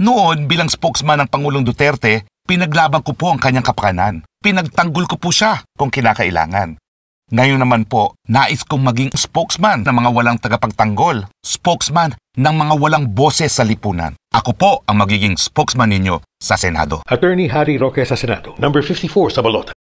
Noon, bilang spokesman ng Pangulong Duterte, pinaglaban ko po ang kanyang kapakanan. Pinagtanggol ko po siya kung kinakailangan. Ngayon naman po, nais kong maging spokesman ng mga walang tagapagtanggol, spokesman ng mga walang boses sa lipunan. Ako po ang magiging spokesman ninyo sa Senado. Attorney Harry Roque sa Senado, number 54 sa balota.